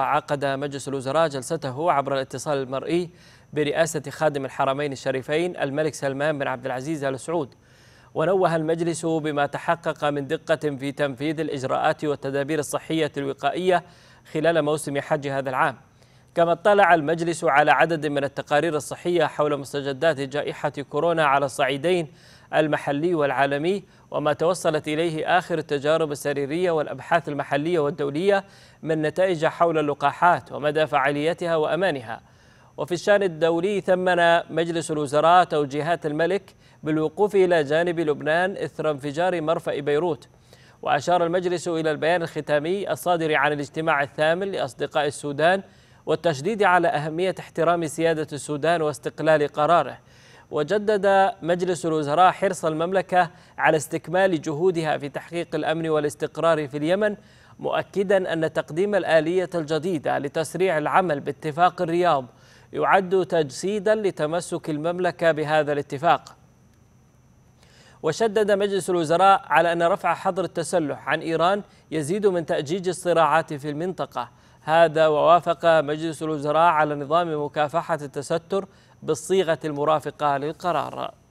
عقد مجلس الوزراء جلسته عبر الاتصال المرئي برئاسة خادم الحرمين الشريفين الملك سلمان بن عبد العزيز آل سعود ونوه المجلس بما تحقق من دقة في تنفيذ الإجراءات والتدابير الصحية الوقائية خلال موسم حج هذا العام كما اطلع المجلس على عدد من التقارير الصحية حول مستجدات جائحة كورونا على الصعيدين المحلي والعالمي وما توصلت إليه آخر التجارب السريرية والأبحاث المحلية والدولية من نتائج حول اللقاحات ومدى فعاليتها وأمانها وفي الشان الدولي ثمن مجلس الوزراء توجيهات الملك بالوقوف إلى جانب لبنان إثر انفجار مرفأ بيروت وأشار المجلس إلى البيان الختامي الصادر عن الاجتماع الثامن لأصدقاء السودان والتشديد على أهمية احترام سيادة السودان واستقلال قراره وجدد مجلس الوزراء حرص المملكة على استكمال جهودها في تحقيق الأمن والاستقرار في اليمن مؤكدا أن تقديم الآلية الجديدة لتسريع العمل باتفاق الرياض يعد تجسيدا لتمسك المملكة بهذا الاتفاق وشدد مجلس الوزراء على أن رفع حظر التسلح عن إيران يزيد من تأجيج الصراعات في المنطقة هذا ووافق مجلس الوزراء على نظام مكافحة التستر بالصيغة المرافقة للقرار